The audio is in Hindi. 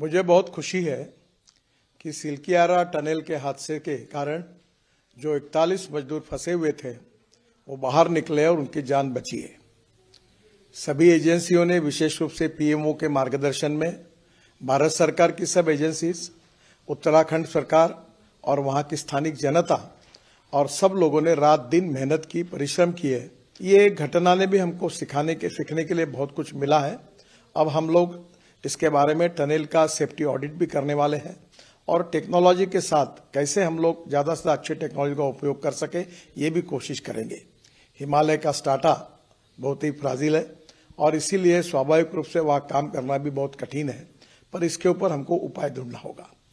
मुझे बहुत खुशी है कि सिल्कियारा टनल के हादसे के कारण जो 41 मजदूर फंसे हुए थे वो बाहर निकले और उनकी जान बची है सभी एजेंसियों ने विशेष रूप से पीएमओ के मार्गदर्शन में भारत सरकार की सब एजेंसीज उत्तराखंड सरकार और वहाँ की स्थानिक जनता और सब लोगों ने रात दिन मेहनत की परिश्रम किए ये घटना ने भी हमको सिखाने के सीखने के लिए बहुत कुछ मिला है अब हम लोग इसके बारे में टनल का सेफ्टी ऑडिट भी करने वाले हैं और टेक्नोलॉजी के साथ कैसे हम लोग ज़्यादा से ज़्यादा अच्छी टेक्नोलॉजी का उपयोग कर सकें ये भी कोशिश करेंगे हिमालय का स्टाटा बहुत ही फ्राजिल है और इसीलिए स्वाभाविक रूप से वहाँ काम करना भी बहुत कठिन है पर इसके ऊपर हमको उपाय ढूंढना होगा